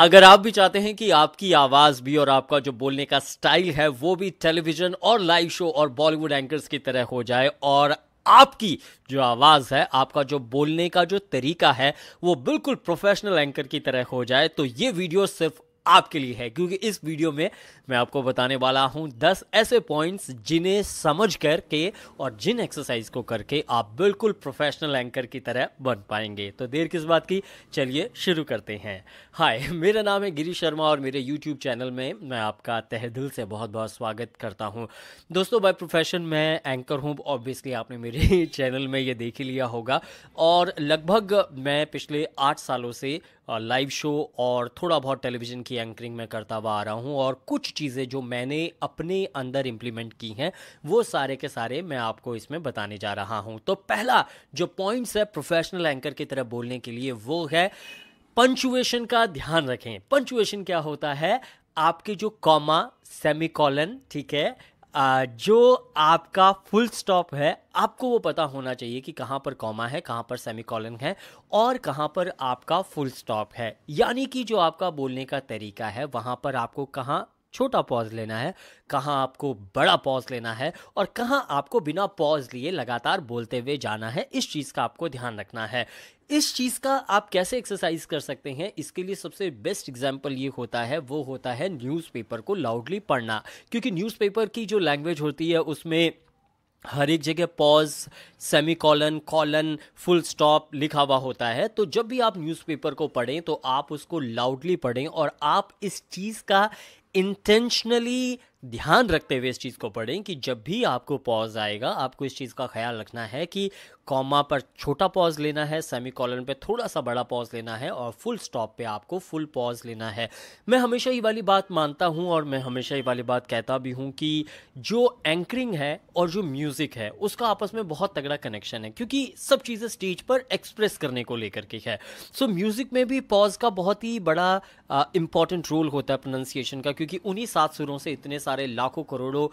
अगर आप भी चाहते हैं कि आपकी आवाज भी और आपका जो बोलने का स्टाइल है वो भी टेलीविजन और लाइव शो और बॉलीवुड एंकर्स की तरह हो जाए और आपकी जो आवाज़ है आपका जो बोलने का जो तरीका है वो बिल्कुल प्रोफेशनल एंकर की तरह हो जाए तो ये वीडियो सिर्फ आपके लिए है क्योंकि इस वीडियो में मैं आपको बताने वाला हूं दस ऐसे पॉइंट्स जिन्हें समझ कर के और जिन एक्सरसाइज को करके आप बिल्कुल प्रोफेशनल एंकर की तरह बन पाएंगे तो देर किस बात की चलिए शुरू करते हैं हाय मेरा नाम है गिरीश शर्मा और मेरे यूट्यूब चैनल में मैं आपका तह दिल से बहुत बहुत स्वागत करता हूँ दोस्तों बाई प्रोफेशन मैं एंकर हूँ ऑब्वियसली आपने मेरे चैनल में ये देख ही लिया होगा और लगभग मैं पिछले आठ सालों से लाइव शो और थोड़ा बहुत टेलीविज़न की एंकरिंग में करता हुआ आ रहा हूँ और कुछ चीज़ें जो मैंने अपने अंदर इम्प्लीमेंट की हैं वो सारे के सारे मैं आपको इसमें बताने जा रहा हूँ तो पहला जो पॉइंट्स है प्रोफेशनल एंकर की तरह बोलने के लिए वो है पंचुएशन का ध्यान रखें पंचुएशन क्या होता है आपके जो कॉमा सेमी कॉलन ठीक है जो आपका फुल स्टॉप है आपको वो पता होना चाहिए कि कहाँ पर कॉमा है कहाँ पर सेमिकॉलन है और कहाँ पर आपका फुल स्टॉप है यानी कि जो आपका बोलने का तरीका है वहाँ पर आपको कहाँ छोटा पॉज लेना है कहाँ आपको बड़ा पॉज लेना है और कहाँ आपको बिना पॉज लिए लगातार बोलते हुए जाना है इस चीज़ का आपको ध्यान रखना है इस चीज़ का आप कैसे एक्सरसाइज कर सकते हैं इसके लिए सबसे बेस्ट एग्जाम्पल ये होता है वो होता है न्यूज़पेपर को लाउडली पढ़ना क्योंकि न्यूज़पेपर की जो लैंग्वेज होती है उसमें हर एक जगह pause semi colon colon full stop लिखा हुआ होता है तो जब भी आप न्यूज़पेपर को पढ़ें तो आप उसको लाउडली पढ़ें और आप इस चीज़ का intentionally ध्यान रखते हुए इस चीज़ को पढ़ें कि जब भी आपको पॉज आएगा आपको इस चीज़ का ख्याल रखना है कि कॉमा पर छोटा पॉज लेना है सेमी कॉलन पर थोड़ा सा बड़ा पॉज लेना है और फुल स्टॉप पे आपको फुल पॉज लेना है मैं हमेशा ही वाली बात मानता हूँ और मैं हमेशा ही वाली बात कहता भी हूँ कि जो एंकरिंग है और जो म्यूज़िक है उसका आपस में बहुत तगड़ा कनेक्शन है क्योंकि सब चीज़ें स्टेज पर एक्सप्रेस करने को लेकर के है सो so, म्यूज़िक में भी पॉज का बहुत ही बड़ा इंपॉर्टेंट uh, रोल होता है प्रोनाउंसिएशन का क्योंकि उन्हीं सात सुरों से इतने सारे सारे लाखों करोड़ों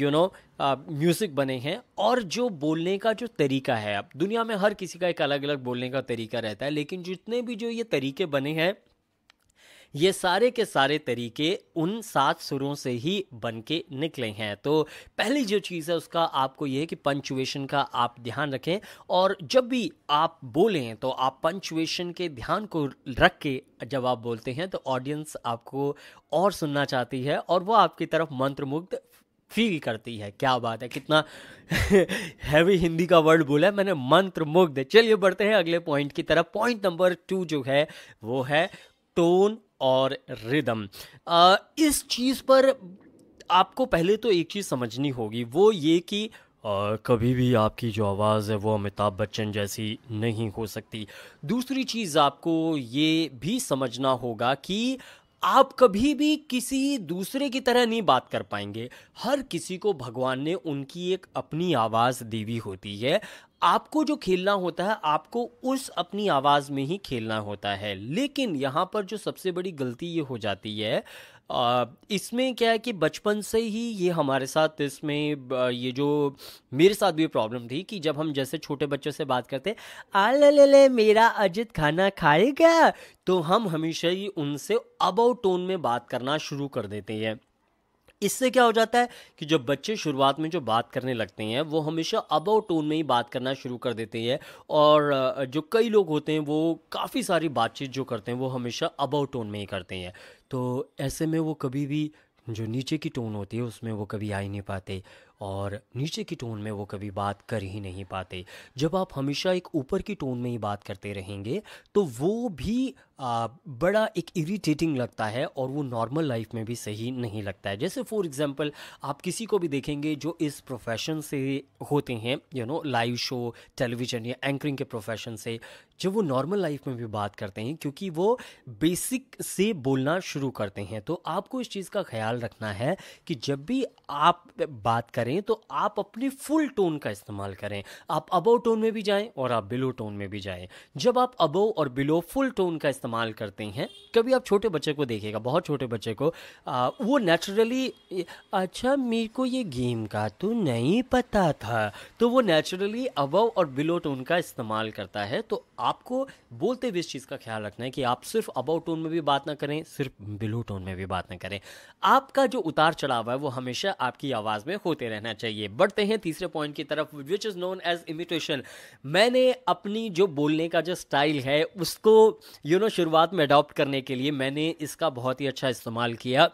यू नो म्यूज़िक बने हैं और जो बोलने का जो तरीका है अब दुनिया में हर किसी का एक अलग अलग बोलने का तरीका रहता है लेकिन जितने भी जो ये तरीके बने हैं ये सारे के सारे तरीके उन सात सुरों से ही बन के निकले हैं तो पहली जो चीज़ है उसका आपको ये है कि पंचुएशन का आप ध्यान रखें और जब भी आप बोलें तो आप पंचुएशन के ध्यान को रख के जब आप बोलते हैं तो ऑडियंस आपको और सुनना चाहती है और वो आपकी तरफ मंत्रमुग्ध फील करती है क्या बात है कितना हैवी हिंदी का वर्ड बोला है मैंने मंत्र मुग्ध चलिए बढ़ते हैं अगले पॉइंट की तरफ पॉइंट नंबर टू जो है वो है टोन और रिदम इस चीज़ पर आपको पहले तो एक चीज़ समझनी होगी वो ये कि और कभी भी आपकी जो आवाज़ है वो अमिताभ बच्चन जैसी नहीं हो सकती दूसरी चीज़ आपको ये भी समझना होगा कि आप कभी भी किसी दूसरे की तरह नहीं बात कर पाएंगे हर किसी को भगवान ने उनकी एक अपनी आवाज़ देवी होती है आपको जो खेलना होता है आपको उस अपनी आवाज़ में ही खेलना होता है लेकिन यहाँ पर जो सबसे बड़ी गलती ये हो जाती है इसमें क्या है कि बचपन से ही ये हमारे साथ इसमें ये जो मेरे साथ भी प्रॉब्लम थी कि जब हम जैसे छोटे बच्चों से बात करते आ ले ले ले मेरा अजित खाना खाएगा तो हम हमेशा ही उनसे अबाउट टोन में बात करना शुरू कर देते हैं इससे क्या हो जाता है कि जब बच्चे शुरुआत में जो बात करने लगते हैं वो हमेशा अबव टोन में ही बात करना शुरू कर देते हैं और जो कई लोग होते हैं वो काफ़ी सारी बातचीत जो करते हैं वो हमेशा अबव टोन में ही करते हैं तो ऐसे में वो कभी भी जो नीचे की टोन होती है उसमें वो कभी आ ही नहीं पाते और नीचे की टोन में वो कभी बात कर ही नहीं पाते जब आप हमेशा एक ऊपर की टोन में ही बात करते रहेंगे तो वो भी आ, बड़ा एक इरिटेटिंग लगता है और वो नॉर्मल लाइफ में भी सही नहीं लगता है जैसे फॉर एग्जांपल आप किसी को भी देखेंगे जो इस प्रोफेशन से होते हैं you know live show television या एंकरिंग के प्रोफेशन से जब वो नॉर्मल लाइफ में भी बात करते हैं क्योंकि वो बेसिक से बोलना शुरू करते हैं तो आपको इस चीज़ का ख्याल रखना है कि जब भी आप बात करें तो आप अपने फुल टोन का इस्तेमाल करें आप अबो टोन में भी जाएं और आप बिलो टोन में भी जाएं जब आप अबो और बिलो फुल टोन का इस्तेमाल करते हैं कभी आप छोटे बच्चे को देखिएगा बहुत छोटे बच्चे को आ, वो नेचुरली अच्छा मेरे को ये गेम का तो नहीं पता था तो वो नेचुरली अबव और बिलो टोन का इस्तेमाल करता है तो आपको बोलते हुए इस चीज़ का ख्याल रखना है कि आप सिर्फ अबव टोन में भी बात ना करें सिर्फ बिलो टोन में भी बात ना करें आपका जो उतार चढ़ाव है वो हमेशा आपकी आवाज़ में होते रहना चाहिए बढ़ते हैं तीसरे पॉइंट की तरफ which is known as imitation मैंने अपनी जो बोलने का जो स्टाइल है उसको यू you नो know, शुरुआत में अडॉप्ट करने के लिए मैंने इसका बहुत ही अच्छा इस्तेमाल किया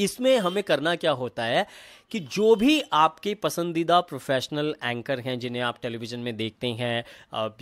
इसमें हमें करना क्या होता है कि जो भी आपके पसंदीदा प्रोफेशनल एंकर हैं जिन्हें आप टेलीविज़न में देखते हैं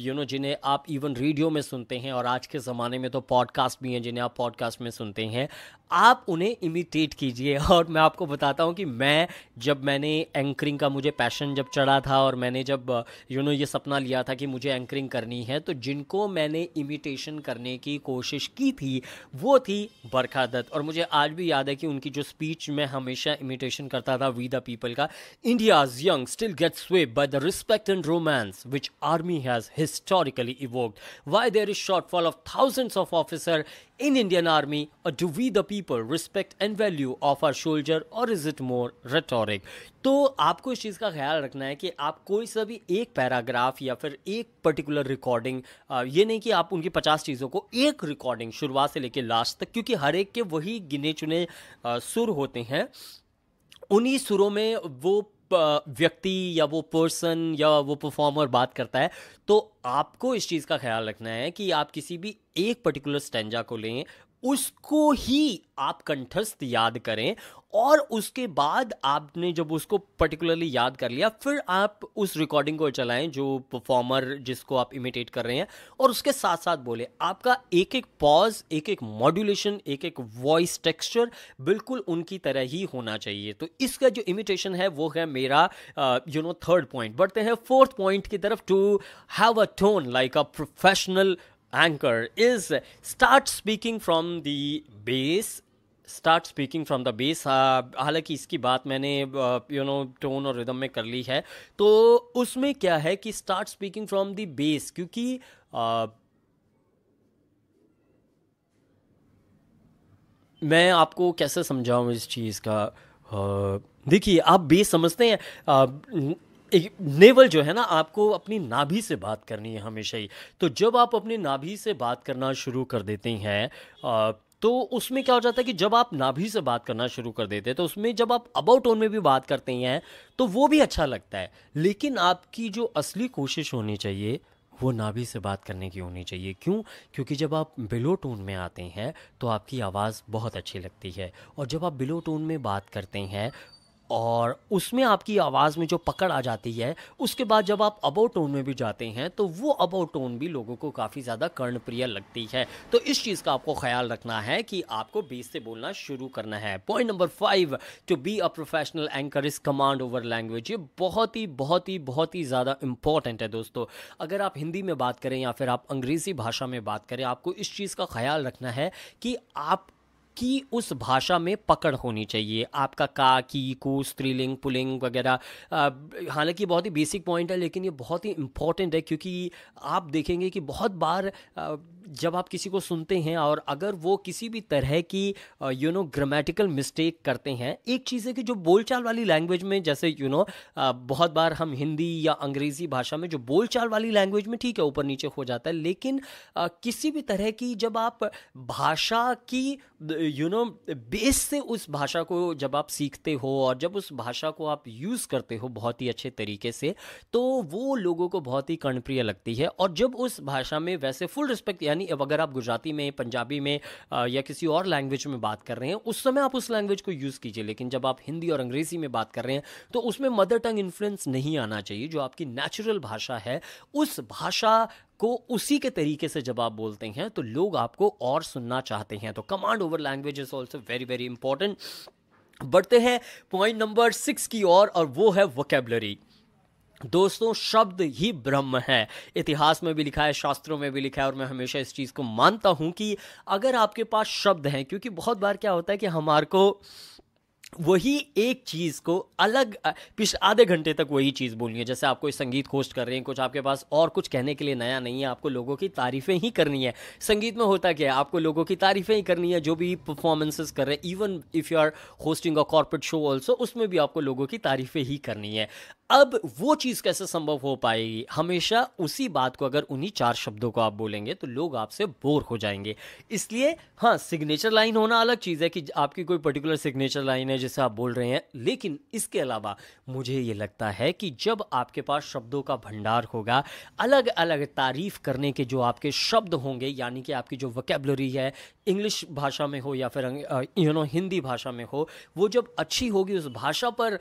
यू नो जिन्हें आप इवन रेडियो में सुनते हैं और आज के ज़माने में तो पॉडकास्ट भी हैं जिन्हें आप पॉडकास्ट में सुनते हैं आप उन्हें इमिटेट कीजिए और मैं आपको बताता हूँ कि मैं जब मैंने एंकरिंग का मुझे पैशन जब चढ़ा था और मैंने जब यू नो ये सपना लिया था कि मुझे एंकरिंग करनी है तो जिनको मैंने इमिटेशन करने की कोशिश की थी वो थी बरखा दत्त और मुझे आज भी याद है कि उनकी जो स्पीच मैं हमेशा इमिटेशन करता था वी द पीपल का India's young still gets sway by the respect and romance which army has historically evoked why there is shortfall of thousands of officer in Indian Army or do we the people respect and value of our soldier or is it more rhetoric? तो आपको इस चीज़ का ख्याल रखना है कि आप कोई सा भी एक पैराग्राफ या फिर एक पर्टिकुलर रिकॉर्डिंग ये नहीं कि आप उनकी पचास चीज़ों को एक रिकॉर्डिंग शुरुआत से लेकर लास्ट तक क्योंकि हर एक के वही गिने चुने सुर होते हैं उन्हीं सुरों में वो व्यक्ति या वो पर्सन या वो परफॉर्मर बात करता है तो आपको इस चीज़ का ख्याल रखना है कि आप किसी भी एक पर्टिकुलर स्टेंजा को लें उसको ही आप कंठस्थ याद करें और उसके बाद आपने जब उसको पर्टिकुलरली याद कर लिया फिर आप उस रिकॉर्डिंग को चलाएं जो परफॉर्मर जिसको आप इमिटेट कर रहे हैं और उसके साथ साथ बोले आपका एक एक पॉज एक एक मॉड्यूलेशन एक एक वॉइस टेक्सचर बिल्कुल उनकी तरह ही होना चाहिए तो इसका जो इमिटेशन है वो है मेरा यू नो थर्ड पॉइंट बढ़ते हैं फोर्थ पॉइंट की तरफ to have a tone like a professional anchor is start speaking from the base start speaking from the base हालांकि इसकी बात मैंने यू नो टोन और रिदम में कर ली है तो उसमें क्या है कि start speaking from the base क्योंकि uh, मैं आपको कैसे समझाऊँ इस चीज़ का uh, देखिए आप बेस समझते हैं uh, नेवल जो है ना आपको अपनी नाभि से बात करनी है हमेशा ही तो जब आप अपनी नाभि से बात करना शुरू कर देते हैं तो उसमें क्या हो जाता है कि जब आप नाभि से बात करना शुरू कर देते हैं तो उसमें जब आप अबाउट टोन में भी बात करते हैं तो वो भी अच्छा लगता है लेकिन आपकी जो असली कोशिश होनी चाहिए वो नाभि से बात करने की होनी चाहिए क्यों क्योंकि जब आप बिलो टोन में आते हैं तो आपकी आवाज़ बहुत अच्छी लगती है और जब आप बिलो टोन में बात करते हैं और उसमें आपकी आवाज़ में जो पकड़ आ जाती है उसके बाद जब आप अबो टोन में भी जाते हैं तो वो अबो टोन भी लोगों को काफ़ी ज़्यादा कर्णप्रिय लगती है तो इस चीज़ का आपको ख्याल रखना है कि आपको बेस से बोलना शुरू करना है point number five to be a professional anchor is command over language ये बहुत ही बहुत ही बहुत ही ज़्यादा इंपॉर्टेंट है दोस्तों अगर आप हिंदी में बात करें या फिर आप अंग्रेज़ी भाषा में बात करें आपको इस चीज़ का ख्याल रखना है कि आप की उस भाषा में पकड़ होनी चाहिए आपका का की को स्त्रीलिंग पुलिंग वगैरह हालांकि बहुत ही बेसिक पॉइंट है लेकिन ये बहुत ही इम्पॉर्टेंट है क्योंकि आप देखेंगे कि बहुत बार जब आप किसी को सुनते हैं और अगर वो किसी भी तरह की यू नो ग्रामेटिकल मिस्टेक करते हैं एक चीज़ है कि जो बोलचाल वाली लैंग्वेज में जैसे यू you नो know, बहुत बार हम हिंदी या अंग्रेज़ी भाषा में जो बोलचाल वाली लैंग्वेज में ठीक है ऊपर नीचे हो जाता है लेकिन आ, किसी भी तरह की जब आप भाषा की यू नो बेस से उस भाषा को जब आप सीखते हो और जब उस भाषा को आप यूज़ करते हो बहुत ही अच्छे तरीके से तो वो लोगों को बहुत ही कर्णप्रिय लगती है और जब उस भाषा में वैसे फुल रिस्पेक्ट यानी अगर आप गुजराती में पंजाबी में या किसी और लैंग्वेज में बात कर रहे हैं उस समय आप उस लैंग्वेज को यूज़ कीजिए लेकिन जब आप हिंदी और अंग्रेजी में बात कर रहे हैं तो उसमें मदर टंग इन्फ्लुएंस नहीं आना चाहिए जो आपकी नेचुरल भाषा है उस भाषा को उसी के तरीके से जब आप बोलते हैं तो लोग आपको और सुनना चाहते हैं तो command over language is also very very important बढ़ते हैं पॉइंट नंबर सिक्स की ओर और, और वो है वोकेबलरी दोस्तों शब्द ही ब्रह्म है इतिहास में भी लिखा है शास्त्रों में भी लिखा है और मैं हमेशा इस चीज़ को मानता हूँ कि अगर आपके पास शब्द हैं क्योंकि बहुत बार क्या होता है कि हमारे को वही एक चीज़ को अलग पिछले आधे घंटे तक वही चीज़ बोलनी है जैसे आप कोई संगीत खोज कर रहे हैं कुछ आपके पास और कुछ कहने के लिए नया नहीं है आपको लोगों की तारीफ़ें ही करनी है संगीत में होता क्या है आपको लोगों की तारीफ़ें ही करनी है जो भी परफॉर्मेंसेस कर रहे हैं even if you are hosting a corporate show also उसमें भी आपको लोगों की तारीफ़ें ही करनी है अब वो चीज़ कैसे संभव हो पाएगी हमेशा उसी बात को अगर उन्हीं चार शब्दों को आप बोलेंगे तो लोग आपसे बोर हो जाएंगे इसलिए हाँ सिग्नेचर लाइन होना अलग चीज़ है कि आपकी कोई पर्टिकुलर सिग्नेचर लाइन है जिसे आप बोल रहे हैं लेकिन इसके अलावा मुझे ये लगता है कि जब आपके पास शब्दों का भंडार होगा अलग अलग तारीफ करने के जो आपके शब्द होंगे यानी कि आपकी जो वकेबलरी है इंग्लिश भाषा में हो या फिर यू नो हिंदी भाषा में हो वो जब अच्छी होगी उस भाषा पर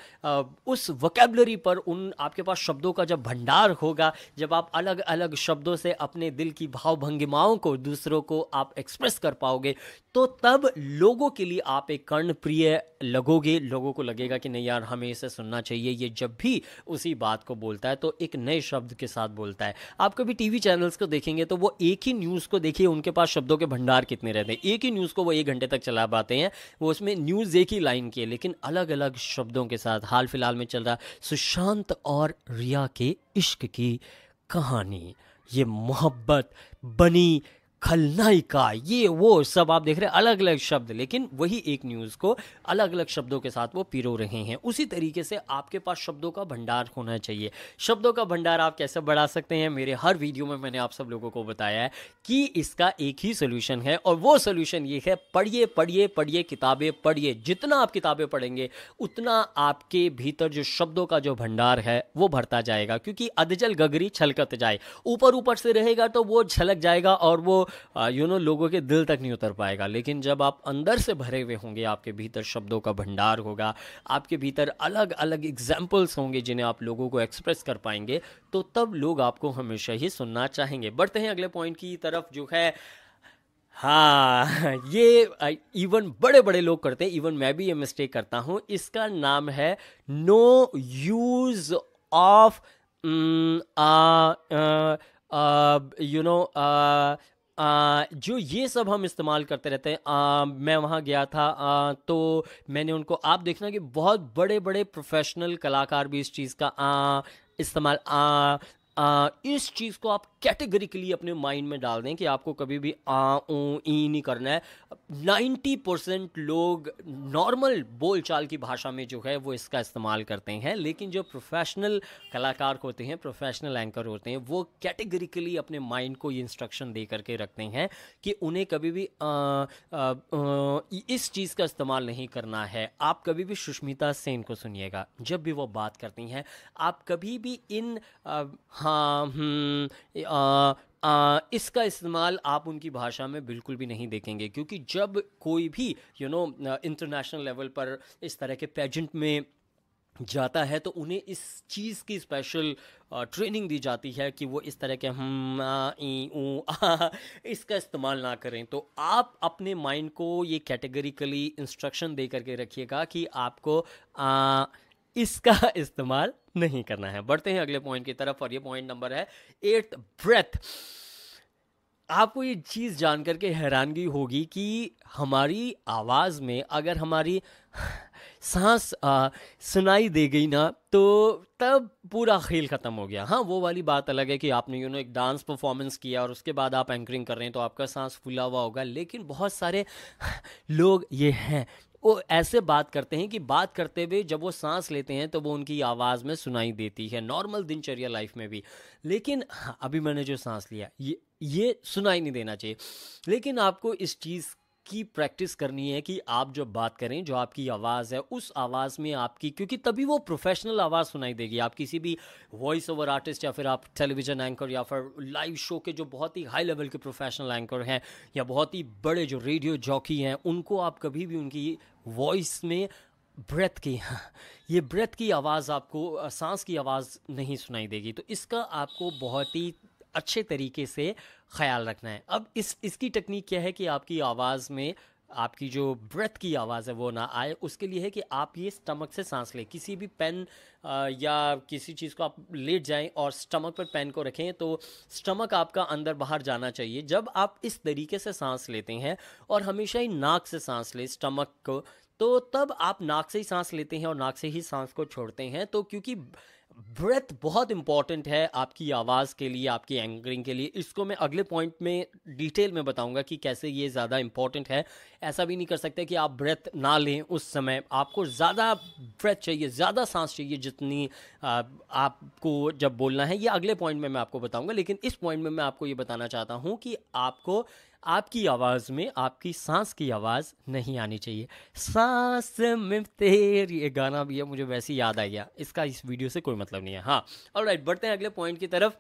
उस वकेबलरी पर पर उन आपके पास शब्दों का जब भंडार होगा जब आप अलग अलग शब्दों से अपने दिल की भाव भंगिमाओं को दूसरों को आप एक्सप्रेस कर पाओगे तो तब लोगों के लिए आप एक कर्णप्रिय लगोगे लोगों को लगेगा कि नहीं यार हमें इसे सुनना चाहिए ये जब भी उसी बात को बोलता है तो एक नए शब्द के साथ बोलता है आप कभी टीवी चैनल्स को देखेंगे तो वो एक ही न्यूज़ को देखिए उनके पास शब्दों के भंडार कितने रहते हैं एक ही न्यूज़ को वो एक घंटे तक चला पाते हैं वो उसमें न्यूज़ एक ही लाइन की है लेकिन अलग अलग शब्दों के साथ हाल फिलहाल में चल रहा सुशांत प्रशांत और रिया के इश्क की कहानी ये मोहब्बत बनी खलनायिका ये वो सब आप देख रहे हैं अलग अलग शब्द लेकिन वही एक न्यूज़ को अलग अलग शब्दों के साथ वो पिरो रहे हैं उसी तरीके से आपके पास शब्दों का भंडार होना चाहिए शब्दों का भंडार आप कैसे बढ़ा सकते हैं मेरे हर वीडियो में मैंने आप सब लोगों को बताया है कि इसका एक ही सोल्यूशन है और वो सोल्यूशन ये है पढ़िए पढ़िए पढ़िए किताबें पढ़िए जितना आप किताबें पढ़ेंगे उतना आपके भीतर जो शब्दों का जो भंडार है वो भरता जाएगा क्योंकि अधजल गगरी छलकत जाए ऊपर ऊपर से रहेगा तो वो छलक जाएगा और वो यू नो लोगों के दिल तक नहीं उतर पाएगा लेकिन जब आप अंदर से भरे हुए होंगे आपके भीतर शब्दों का भंडार होगा आपके भीतर अलग अलग एग्जाम्पल्स होंगे जिन्हें आप लोगों को एक्सप्रेस कर पाएंगे तो तब लोग आपको हमेशा ही सुनना चाहेंगे बढ़ते हैं अगले पॉइंट की तरफ जो है हाँ ये इवन बड़े बड़े लोग करते हैं इवन मैं भी ये मिस्टेक करता हूँ इसका नाम है no use of you know ah, जो ये सब हम इस्तेमाल करते रहते हैं आ, मैं वहाँ गया था आ, तो मैंने उनको आप देखना कि बहुत बड़े बड़े प्रोफेशनल कलाकार भी इस चीज़ का इस्तेमाल इस चीज़ को आप कैटेगरिकली अपने माइंड में डाल दें कि आपको कभी भी आ ऊ ई नहीं करना है 90 परसेंट लोग नॉर्मल बोलचाल की भाषा में जो है वो इसका इस्तेमाल करते हैं लेकिन जो प्रोफेशनल कलाकार होते हैं प्रोफेशनल एंकर होते हैं वो कैटेगरिकली अपने माइंड को ये इंस्ट्रक्शन दे करके रखते हैं कि उन्हें कभी भी आ, आ, आ, इस चीज़ का इस्तेमाल नहीं करना है आप कभी भी सुष्मिता सेन को सुनिएगा जब भी वो बात करती हैं आप कभी भी इन हाँ हम्म, आ, आ, इसका इस्तेमाल आप उनकी भाषा में बिल्कुल भी नहीं देखेंगे क्योंकि जब कोई भी यू नो इंटरनेशनल लेवल पर इस तरह के पेजेंट में जाता है तो उन्हें इस चीज़ की स्पेशल ट्रेनिंग दी जाती है कि वो इस तरह के हम ई ऊ इसका इस्तेमाल ना करें तो आप अपने माइंड को ये कैटेगरिकली इंस्ट्रक्शन दे करके रखिएगा कि आपको आ, इसका इस्तेमाल नहीं करना है बढ़ते हैं अगले पॉइंट की तरफ और ये पॉइंट नंबर है एट्थ ब्रेथ आपको ये चीज़ जान करके हैरानगी होगी कि हमारी आवाज़ में अगर हमारी सांस आ, सुनाई दे गई ना तो तब पूरा खेल ख़त्म हो गया हाँ वो वाली बात अलग है कि आपने यू नो एक डांस परफॉर्मेंस किया और उसके बाद आप एंकरिंग कर रहे हैं तो आपका सांस फूला हुआ होगा लेकिन बहुत सारे लोग ये हैं वो ऐसे बात करते हैं कि बात करते हुए जब वो सांस लेते हैं तो वो उनकी आवाज़ में सुनाई देती है नॉर्मल दिनचर्या लाइफ में भी लेकिन हाँ, अभी मैंने जो सांस लिया ये ये सुनाई नहीं देना चाहिए लेकिन आपको इस चीज़ की प्रैक्टिस करनी है कि आप जब बात करें जो आपकी आवाज़ है उस आवाज़ में आपकी क्योंकि तभी वो प्रोफेशनल आवाज़ सुनाई देगी आप किसी भी वॉइस ओवर आर्टिस्ट या फिर आप टेलीविज़न एंकर या फिर लाइव शो के जो बहुत ही हाई लेवल के प्रोफेशनल एंकर हैं या बहुत ही बड़े जो रेडियो जॉकी हैं उनको आप कभी भी उनकी वॉइस में ब्रेथ की ये ब्रेथ की आवाज़ आपको सांस की आवाज़ नहीं सुनाई देगी तो इसका आपको बहुत ही अच्छे तरीके से ख्याल रखना है अब इस इसकी टेक्निक क्या है कि आपकी आवाज़ में आपकी जो ब्रेथ की आवाज़ है वो ना आए उसके लिए है कि आप ये स्टमक से सांस लें किसी भी पेन या किसी चीज़ को आप लेट जाएं और स्टमक पर पेन को रखें तो स्टमक आपका अंदर बाहर जाना चाहिए जब आप इस तरीके से सांस लेते हैं और हमेशा ही नाक से सांस लें स्टमक को तो तब आप नाक से ही सांस लेते हैं और नाक से ही सांस को छोड़ते हैं तो क्योंकि ब्रेथ बहुत इंपॉर्टेंट है आपकी आवाज़ के लिए आपकी एंकरिंग के लिए इसको मैं अगले पॉइंट में डिटेल में बताऊंगा कि कैसे ये ज़्यादा इंपॉर्टेंट है ऐसा भी नहीं कर सकते कि आप ब्रेथ ना लें उस समय आपको ज़्यादा ब्रेथ चाहिए ज़्यादा सांस चाहिए जितनी आपको जब बोलना है ये अगले पॉइंट में मैं आपको बताऊँगा लेकिन इस पॉइंट में मैं आपको ये बताना चाहता हूँ कि आपको आपकी आवाज़ में आपकी सांस की आवाज़ नहीं आनी चाहिए सांस में तेरी ये गाना भी है मुझे वैसे याद आ गया इसका इस वीडियो से कोई मतलब नहीं है हाँ और राइट बढ़ते हैं अगले पॉइंट की तरफ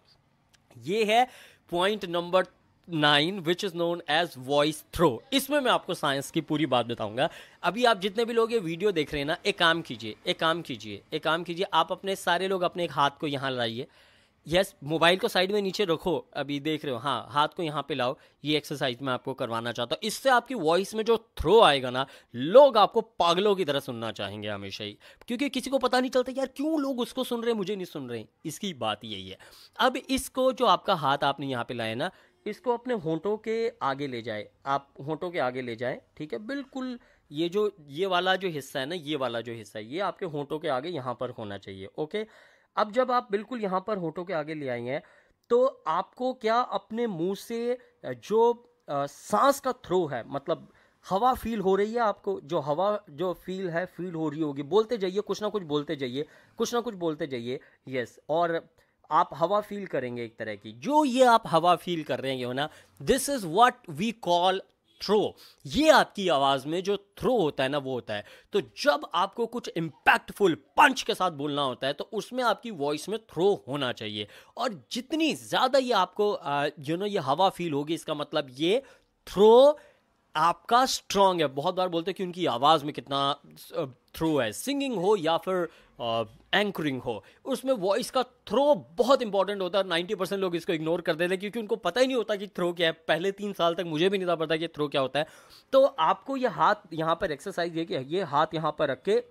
ये है point number nine which is known as voice throw इसमें मैं आपको साइंस की पूरी बात बताऊंगा अभी आप जितने भी लोग ये वीडियो देख रहे हैं ना एक काम कीजिए एक काम कीजिए एक काम कीजिए आप अपने सारे लोग अपने एक हाथ को यहाँ लाइए यस मोबाइल को साइड में नीचे रखो अभी देख रहे हो हाँ हाथ को यहाँ पे लाओ ये एक्सरसाइज मैं आपको करवाना चाहता हूँ इससे आपकी वॉइस में जो थ्रो आएगा ना लोग आपको पागलों की तरह सुनना चाहेंगे हमेशा ही क्योंकि किसी को पता नहीं चलता यार क्यों लोग उसको सुन रहे हैं मुझे नहीं सुन रहे इसकी बात यही है अब इसको जो आपका हाथ आपने यहाँ पे लाया ना इसको अपने होंठों के आगे ले जाए आप होंठों के आगे ले जाए ठीक है बिल्कुल ये जो ये वाला जो हिस्सा है ना ये वाला जो हिस्सा है ये आपके होंठों के आगे यहाँ पर होना चाहिए ओके अब जब आप बिल्कुल यहाँ पर होठों के आगे ले आई हैं तो आपको क्या अपने मुंह से जो आ, सांस का थ्रो है मतलब हवा फील हो रही है आपको जो हवा जो फील है फील हो रही होगी बोलते जाइए कुछ ना कुछ बोलते जाइए कुछ ना कुछ बोलते जाइए यस और आप हवा फील करेंगे एक तरह की जो ये आप हवा फील कर रहे हैं ना this is what we call throw ये आपकी आवाज़ में जो थ्रो होता है ना वो होता है तो जब आपको कुछ इंपैक्टफुल पंच के साथ बोलना होता है तो उसमें आपकी वॉइस में थ्रो होना चाहिए और जितनी ज़्यादा ये आपको यू नो ये हवा फील होगी इसका मतलब ये थ्रो आपका स्ट्रांग है बहुत बार बोलते हैं कि उनकी आवाज़ में कितना थ्रो है सिंगिंग हो या फिर एंकरिंग uh, हो उसमें वॉइस का थ्रो बहुत इंपॉर्टेंट होता है नाइन्टी परसेंट लोग इसको इग्नोर कर देते हैं क्योंकि उनको पता ही नहीं होता कि थ्रो क्या है पहले तीन साल तक मुझे भी नहीं था पता कि थ्रो क्या होता है तो आपको ये हाथ यहाँ पर एक्सरसाइज ये कि ये हाथ यहाँ पर रख के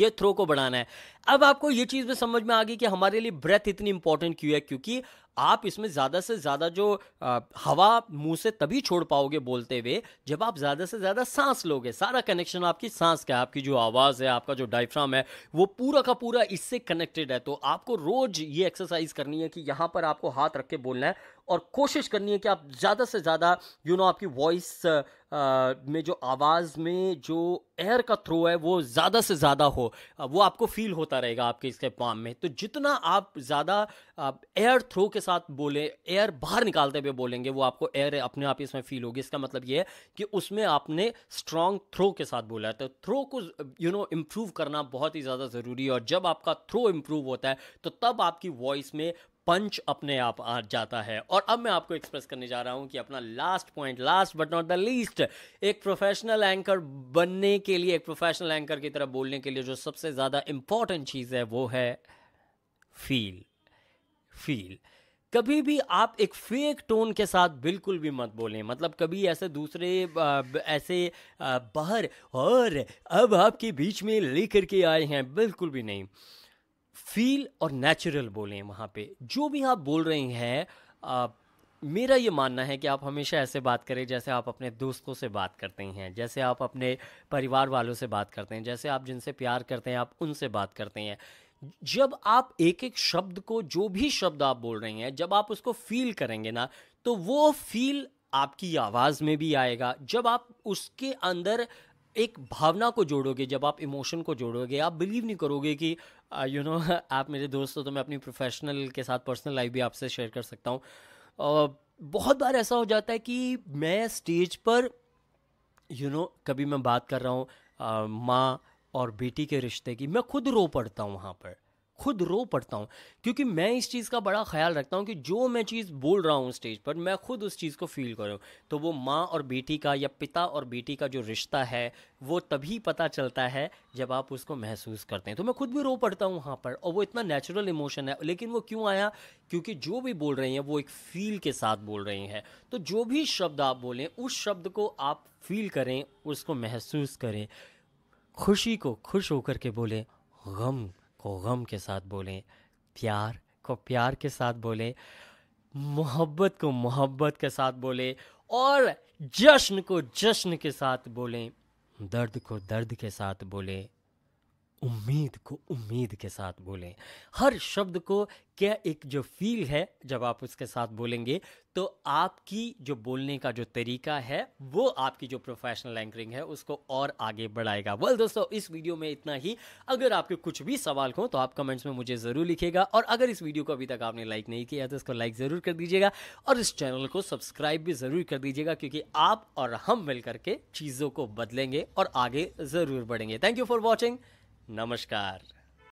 ये थ्रो को बढ़ाना है अब आपको ये चीज़ में समझ में आ गई कि हमारे लिए ब्रेथ इतनी इंपॉर्टेंट क्यों है क्योंकि आप इसमें ज़्यादा से ज़्यादा जो आ, हवा मुंह से तभी छोड़ पाओगे बोलते हुए जब आप ज़्यादा से ज़्यादा सांस लोगे सारा कनेक्शन आपकी सांस का है आपकी जो आवाज़ है आपका जो डाइफ्राम है वो पूरा का पूरा इससे कनेक्टेड है तो आपको रोज़ ये एक्सरसाइज करनी है कि यहाँ पर आपको हाथ रख के बोलना है और कोशिश करनी है कि आप ज़्यादा से ज़्यादा यू नो आपकी वॉइस में जो आवाज़ में जो एयर का थ्रो है वो ज़्यादा से ज़्यादा हो वो आपको फील होता रहेगा आपके इसके पाम में तो जितना आप ज़्यादा एयर थ्रो के साथ बोले एयर बाहर निकालते हुए बोलेंगे वो आपको एयर अपने आप इसमें फील होगी इसका मतलब ये है कि उसमें आपने स्ट्रॉन्ग थ्रो के साथ बोला है तो थ्रो को यू नो इम्प्रूव करना बहुत ही ज़्यादा ज़रूरी है और जब आपका थ्रो इम्प्रूव होता है तो तब आपकी वॉइस में पंच अपने आप आ जाता है और अब मैं आपको एक्सप्रेस करने जा रहा हूं कि अपना last point last but not the least एक प्रोफेशनल एंकर बनने के लिए एक प्रोफेशनल एंकर की तरह बोलने के लिए जो सबसे ज़्यादा इंपॉर्टेंट चीज़ है वो है फील फील कभी भी आप एक फेक टोन के साथ बिल्कुल भी मत बोलें मतलब कभी ऐसे दूसरे ऐसे बाहर और अब आपके बीच में लेकर के आए हैं बिल्कुल भी नहीं फील और नेचुरल बोलें वहाँ पे जो भी आप बोल रहे हैं मेरा ये मानना है कि आप हमेशा ऐसे बात करें जैसे आप अपने दोस्तों से बात करते हैं जैसे आप अपने परिवार वालों से बात करते हैं जैसे आप जिनसे प्यार करते हैं आप उनसे बात करते हैं जब आप एक एक शब्द को जो भी शब्द आप बोल रहे हैं जब आप उसको फील करेंगे ना तो वो फील आपकी आवाज़ में भी आएगा जब आप उसके अंदर एक भावना को जोड़ोगे जब आप इमोशन को जोड़ोगे आप बिलीव नहीं करोगे कि यू uh, नो आप मेरे दोस्त हो तो मैं अपनी प्रोफेशनल के साथ पर्सनल लाइफ भी आपसे शेयर कर सकता हूँ बहुत बार ऐसा हो जाता है कि मैं स्टेज पर यू you नो know, कभी मैं बात कर रहा हूँ uh, माँ और बेटी के रिश्ते की मैं खुद रो पड़ता हूँ वहाँ पर खुद रो पड़ता हूँ क्योंकि मैं इस चीज़ का बड़ा ख्याल रखता हूँ कि जो मैं चीज़ बोल रहा हूँ स्टेज पर मैं खुद उस चीज़ को फील करूँ तो वो माँ और बेटी का या पिता और बेटी का जो रिश्ता है वो तभी पता चलता है जब आप उसको महसूस करते हैं तो मैं खुद भी रो पड़ता हूँ वहाँ पर और वो इतना नेचुरल इमोशन है लेकिन वो क्यों आया क्योंकि जो भी बोल रही हैं वो एक फील के साथ बोल रही हैं तो जो भी शब्द आप बोलें उस शब्द को आप फील करें उसको महसूस करें खुशी को खुश होकर के बोलें गम को गम के साथ बोलें प्यार को प्यार के साथ बोलें मोहब्बत को मोहब्बत के साथ बोलें और जश्न को जश्न के साथ बोलें दर्द को दर्द के साथ बोलें उम्मीद को उम्मीद के साथ बोलें हर शब्द को क्या एक जो फील है जब आप उसके साथ बोलेंगे तो आपकी जो बोलने का जो तरीका है वो आपकी जो प्रोफेशनल एंकरिंग है उसको और आगे बढ़ाएगा वेल दोस्तों इस वीडियो में इतना ही अगर आपके कुछ भी सवाल हो तो आप कमेंट्स में मुझे ज़रूर लिखेगा और अगर इस वीडियो को अभी तक आपने लाइक नहीं किया तो इसको लाइक ज़रूर कर दीजिएगा और इस चैनल को सब्सक्राइब भी ज़रूर कर दीजिएगा क्योंकि आप और हम मिल करके चीज़ों को बदलेंगे और आगे ज़रूर बढ़ेंगे थैंक यू फॉर वॉचिंग नमस्कार